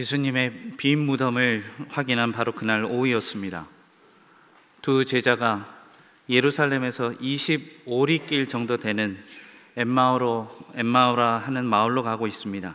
예수님의 빈 무덤을 확인한 바로 그날 오후였습니다. 두 제자가 예루살렘에서 25리길 정도 되는 엠마오로 엠마오라 하는 마을로 가고 있습니다.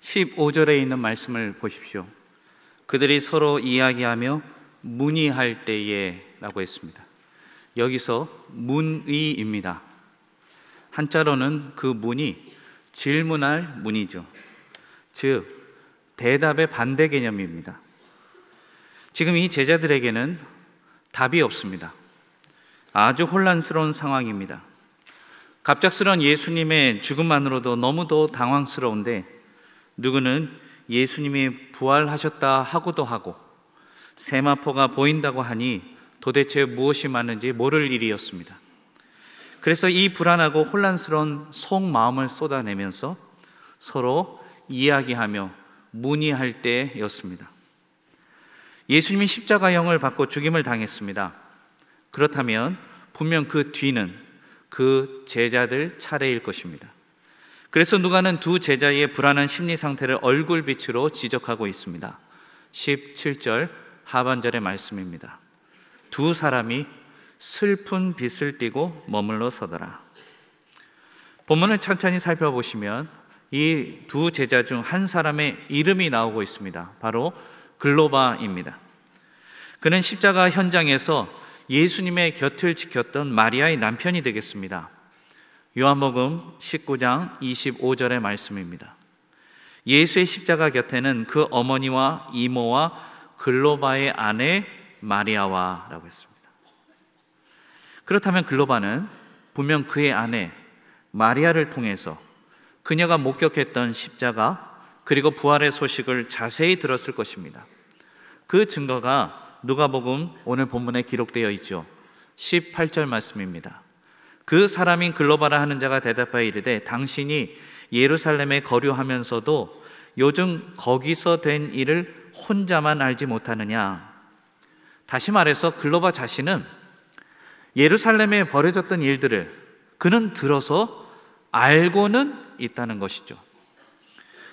15절에 있는 말씀을 보십시오. 그들이 서로 이야기하며 문의할 때에라고 했습니다. 여기서 문의입니다. 한자로는 그 문이 질문할 문이죠. 즉 대답의 반대 개념입니다. 지금 이 제자들에게는 답이 없습니다. 아주 혼란스러운 상황입니다. 갑작스런 예수님의 죽음만으로도 너무도 당황스러운데 누구는 예수님이 부활하셨다 하고도 하고 세마포가 보인다고 하니 도대체 무엇이 맞는지 모를 일이었습니다. 그래서 이 불안하고 혼란스러운 속마음을 쏟아내면서 서로 이야기하며 문의할 때였습니다. 예수님이 십자가형을 받고 죽임을 당했습니다. 그렇다면 분명 그 뒤는 그 제자들 차례일 것입니다. 그래서 누가는 두 제자의 불안한 심리 상태를 얼굴빛으로 지적하고 있습니다. 17절 하반절의 말씀입니다. 두 사람이 슬픈 빛을 띠고 머물러 서더라. 본문을 천천히 살펴보시면 이두 제자 중 한 사람의 이름이 나오고 있습니다. 바로 글로바입니다. 그는 십자가 현장에서 예수님의 곁을 지켰던 마리아의 남편이 되겠습니다. 요한복음 19장 25절의 말씀입니다. 예수의 십자가 곁에는 그 어머니와 이모와 글로바의 아내 마리아와라고 했습니다. 그렇다면 글로바는 분명 그의 아내 마리아를 통해서 그녀가 목격했던 십자가 그리고 부활의 소식을 자세히 들었을 것입니다. 그 증거가 누가복음 오늘 본문에 기록되어 있죠. 18절 말씀입니다. 그 사람인 글로바라 하는 자가 대답하여 이르되 당신이 예루살렘에 거류하면서도 요즘 거기서 된 일을 혼자만 알지 못하느냐. 다시 말해서 글로바 자신은 예루살렘에 벌어졌던 일들을 그는 들어서 알고는 있다는 것이죠.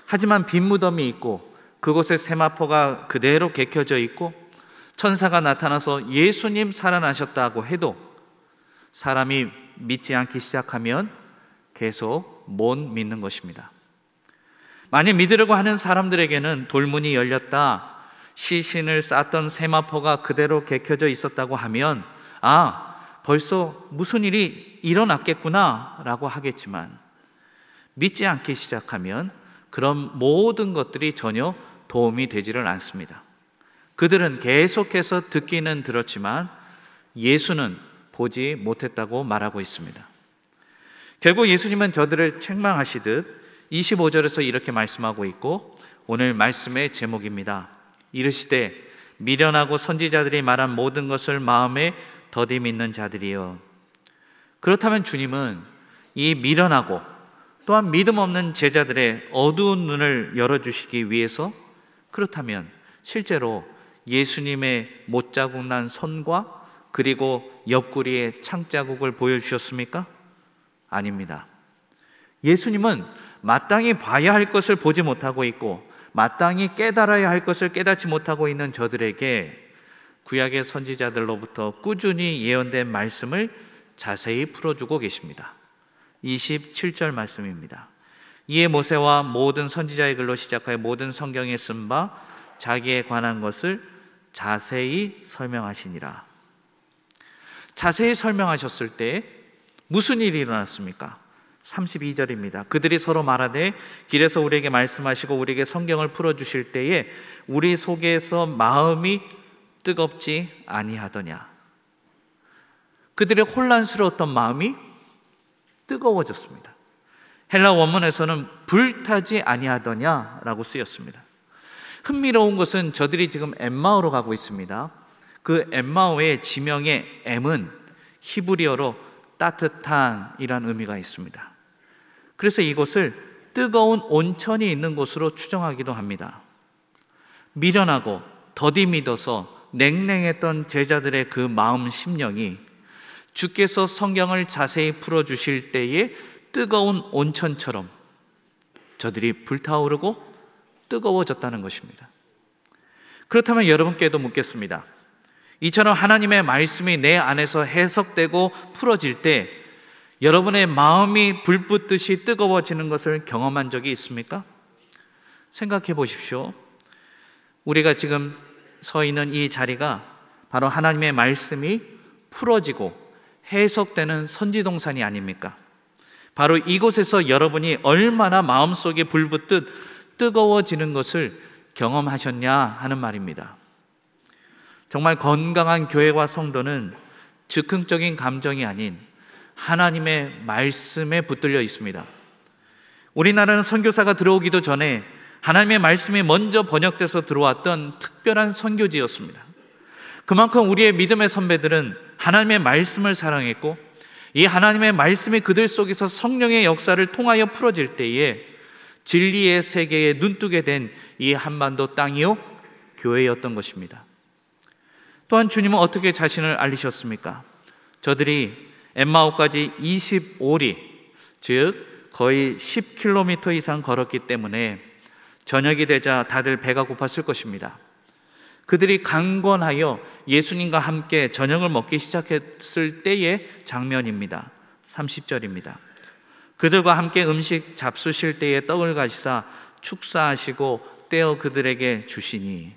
하지만 빈 무덤이 있고 그곳에 세마포가 그대로 개켜져 있고 천사가 나타나서 예수님 살아나셨다고 해도 사람이 믿지 않기 시작하면 계속 못 믿는 것입니다. 만약 믿으려고 하는 사람들에게는 돌문이 열렸다, 시신을 쌌던 세마포가 그대로 개켜져 있었다고 하면, 아, 벌써 무슨 일이 일어났겠구나 라고 하겠지만, 믿지 않기 시작하면 그런 모든 것들이 전혀 도움이 되지를 않습니다. 그들은 계속해서 듣기는 들었지만 예수는 보지 못했다고 말하고 있습니다. 결국 예수님은 저들을 책망하시듯 25절에서 이렇게 말씀하고 있고 오늘 말씀의 제목입니다. 이르시되 미련하고 선지자들이 말한 모든 것을 마음에 더디 믿는 자들이여. 그렇다면 주님은 이 미련하고 또한 믿음 없는 제자들의 어두운 눈을 열어주시기 위해서 그렇다면 실제로 예수님의 못자국 난 손과 그리고 옆구리의 창자국을 보여주셨습니까? 아닙니다. 예수님은 마땅히 봐야 할 것을 보지 못하고 있고 마땅히 깨달아야 할 것을 깨닫지 못하고 있는 저들에게 구약의 선지자들로부터 꾸준히 예언된 말씀을 자세히 풀어주고 계십니다. 27절 말씀입니다. 이에 모세와 모든 선지자의 글로 시작하여 모든 성경에 쓴 바 자기에 관한 것을 자세히 설명하시니라. 자세히 설명하셨을 때 무슨 일이 일어났습니까? 32절입니다. 그들이 서로 말하되 길에서 우리에게 말씀하시고 우리에게 성경을 풀어 주실 때에 우리 속에서 마음이 뜨겁지 아니하더냐. 그들의 혼란스러웠던 마음이 뜨거워졌습니다. 헬라 원문에서는 불타지 아니하더냐라고 쓰였습니다. 흥미로운 것은 저들이 지금 엠마오로 가고 있습니다. 그 엠마오의 지명의 M은 히브리어로 따뜻한이란 의미가 있습니다. 그래서 이곳을 뜨거운 온천이 있는 곳으로 추정하기도 합니다. 미련하고 더디 믿어서 냉랭했던 제자들의 그 마음 심령이 주께서 성경을 자세히 풀어 주실 때에 뜨거운 온천처럼 저들이 불타오르고 뜨거워졌다는 것입니다. 그렇다면 여러분께도 묻겠습니다. 이처럼 하나님의 말씀이 내 안에서 해석되고 풀어질 때 여러분의 마음이 불붙듯이 뜨거워지는 것을 경험한 적이 있습니까? 생각해 보십시오. 우리가 지금 서 있는 이 자리가 바로 하나님의 말씀이 풀어지고 해석되는 선지동산이 아닙니까? 바로 이곳에서 여러분이 얼마나 마음속에 불붙듯 뜨거워지는 것을 경험하셨냐 하는 말입니다. 정말 건강한 교회와 성도는 즉흥적인 감정이 아닌 하나님의 말씀에 붙들려 있습니다. 우리나라는 선교사가 들어오기도 전에 하나님의 말씀이 먼저 번역돼서 들어왔던 특별한 선교지였습니다. 그만큼 우리의 믿음의 선배들은 하나님의 말씀을 사랑했고 이 하나님의 말씀이 그들 속에서 성령의 역사를 통하여 풀어질 때에 진리의 세계에 눈뜨게 된 이 한반도 땅이요 교회였던 것입니다. 또한 주님은 어떻게 자신을 알리셨습니까? 저들이 엠마오까지 25리 즉 거의 10km 이상 걸었기 때문에 저녁이 되자 다들 배가 고팠을 것입니다. 그들이 강권하여 예수님과 함께 저녁을 먹기 시작했을 때의 장면입니다. 30절입니다. 그들과 함께 음식 잡수실 때에 떡을 가시사 축사하시고 떼어 그들에게 주시니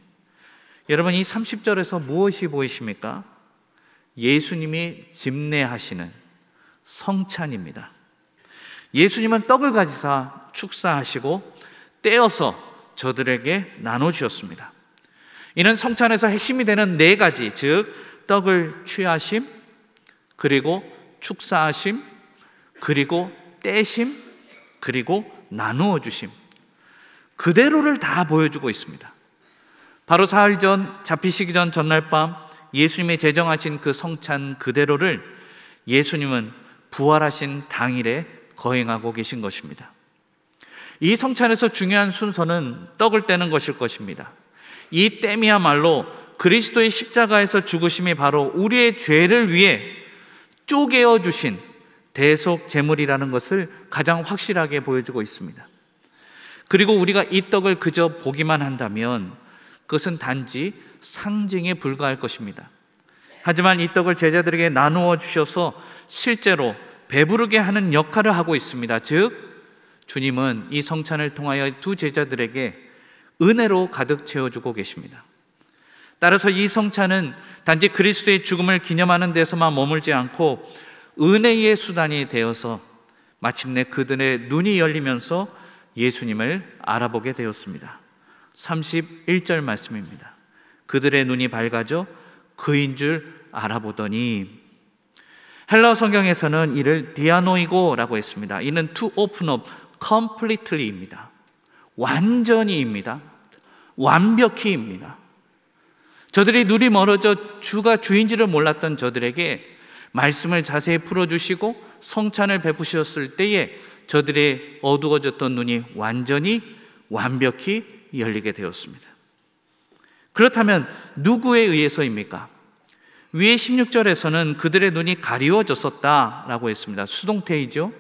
여러분 이 30절에서 무엇이 보이십니까? 예수님이 집례하시는 성찬입니다. 예수님은 떡을 가지사 축사하시고 떼어서 저들에게 나눠 주셨습니다. 이는 성찬에서 핵심이 되는 네 가지, 즉, 떡을 취하심, 그리고 축사하심, 그리고 떼심, 그리고 나누어 주심. 그대로를 다 보여주고 있습니다. 바로 사흘 전, 잡히시기 전 전날 밤 예수님이 제정하신 그 성찬 그대로를 예수님은 부활하신 당일에 거행하고 계신 것입니다. 이 성찬에서 중요한 순서는 떡을 떼는 것일 것입니다. 이 땜이야말로 그리스도의 십자가에서 죽으심이 바로 우리의 죄를 위해 쪼개어 주신 대속 제물이라는 것을 가장 확실하게 보여주고 있습니다. 그리고 우리가 이 떡을 그저 보기만 한다면 그것은 단지 상징에 불과할 것입니다. 하지만 이 떡을 제자들에게 나누어 주셔서 실제로 배부르게 하는 역할을 하고 있습니다. 즉, 주님은 이 성찬을 통하여 두 제자들에게 은혜로 가득 채워주고 계십니다. 따라서 이 성찬은 단지 그리스도의 죽음을 기념하는 데서만 머물지 않고 은혜의 수단이 되어서 마침내 그들의 눈이 열리면서 예수님을 알아보게 되었습니다. 31절 말씀입니다. 그들의 눈이 밝아져 그인 줄 알아보더니 헬라 성경에서는 이를 디아노이고라고 했습니다. 이는 to open up completely입니다. 완전히입니다. 완벽히입니다. 저들의 눈이 멀어져 주가 주인지를 몰랐던 저들에게 말씀을 자세히 풀어주시고 성찬을 베푸셨을 때에 저들의 어두워졌던 눈이 완전히 완벽히 열리게 되었습니다. 그렇다면 누구에 의해서입니까? 위에 16절에서는 그들의 눈이 가리워졌었다라고 했습니다. 수동태이죠.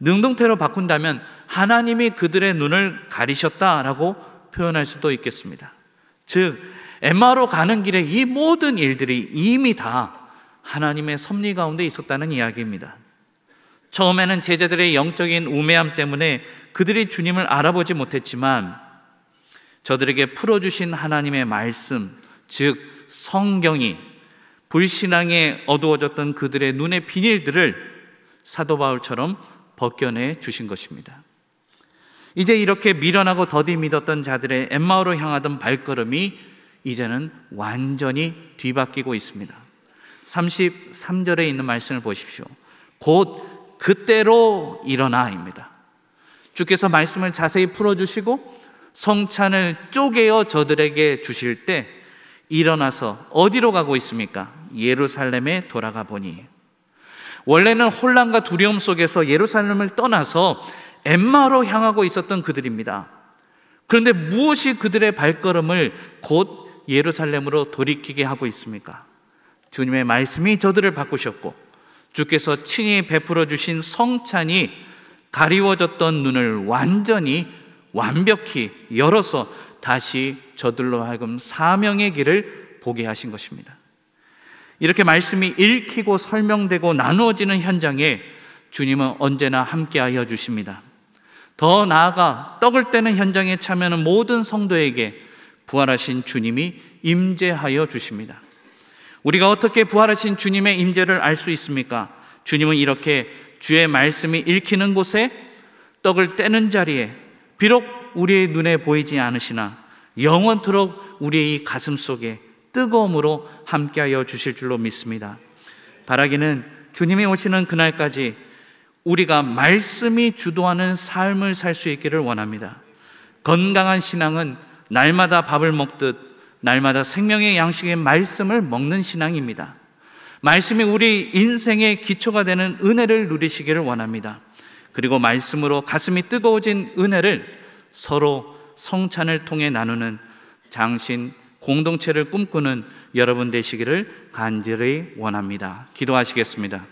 능동태로 바꾼다면 하나님이 그들의 눈을 가리셨다라고 표현할 수도 있겠습니다. 즉, 엠마로 가는 길에 이 모든 일들이 이미 다 하나님의 섭리 가운데 있었다는 이야기입니다. 처음에는 제자들의 영적인 우매함 때문에 그들이 주님을 알아보지 못했지만 저들에게 풀어주신 하나님의 말씀, 즉 성경이 불신앙에 어두워졌던 그들의 눈의 비닐들을 사도 바울처럼 벗겨내 주신 것입니다. 이제 이렇게 미련하고 더디 믿었던 자들의 엠마오로 향하던 발걸음이 이제는 완전히 뒤바뀌고 있습니다. 33절에 있는 말씀을 보십시오. 곧 그때로 일어나입니다. 주께서 말씀을 자세히 풀어주시고 성찬을 쪼개어 저들에게 주실 때 일어나서 어디로 가고 있습니까? 예루살렘에 돌아가 보니 원래는 혼란과 두려움 속에서 예루살렘을 떠나서 엠마로 향하고 있었던 그들입니다. 그런데 무엇이 그들의 발걸음을 곧 예루살렘으로 돌이키게 하고 있습니까? 주님의 말씀이 저들을 바꾸셨고 주께서 친히 베풀어 주신 성찬이 가리워졌던 눈을 완전히 완벽히 열어서 다시 저들로 하여금 사명의 길을 보게 하신 것입니다. 이렇게 말씀이 읽히고 설명되고 나누어지는 현장에 주님은 언제나 함께하여 주십니다. 더 나아가 떡을 떼는 현장에 참여하는 모든 성도에게 부활하신 주님이 임재하여 주십니다. 우리가 어떻게 부활하신 주님의 임재를 알 수 있습니까? 주님은 이렇게 주의 말씀이 읽히는 곳에 떡을 떼는 자리에 비록 우리의 눈에 보이지 않으시나 영원토록 우리의 가슴 속에 뜨거움으로 함께하여 주실 줄로 믿습니다. 바라기는 주님이 오시는 그날까지 우리가 말씀이 주도하는 삶을 살 수 있기를 원합니다. 건강한 신앙은 날마다 밥을 먹듯 날마다 생명의 양식의 말씀을 먹는 신앙입니다. 말씀이 우리 인생의 기초가 되는 은혜를 누리시기를 원합니다. 그리고 말씀으로 가슴이 뜨거워진 은혜를 서로 성찬을 통해 나누는 장신 공동체를 꿈꾸는 여러분 되시기를 간절히 원합니다. 기도하시겠습니다.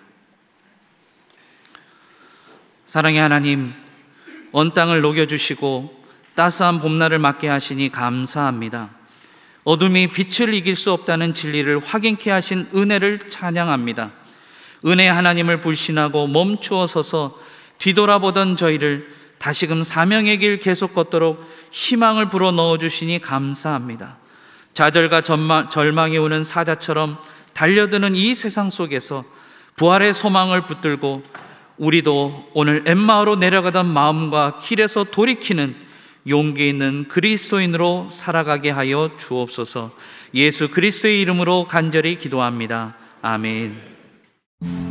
사랑의 하나님, 언 땅을 녹여주시고 따스한 봄날을 맞게 하시니 감사합니다. 어둠이 빛을 이길 수 없다는 진리를 확인케 하신 은혜를 찬양합니다. 은혜 하나님을 불신하고 멈추어 서서 뒤돌아보던 저희를 다시금 사명의 길 계속 걷도록 희망을 불어 넣어 주시니 감사합니다. 좌절과 절망, 이 오는 사자처럼 달려드는 이 세상 속에서 부활의 소망을 붙들고 우리도 오늘 엠마오로 내려가던 마음과 길에서 돌이키는 용기 있는 그리스도인으로 살아가게 하여 주옵소서. 예수 그리스도의 이름으로 간절히 기도합니다. 아멘.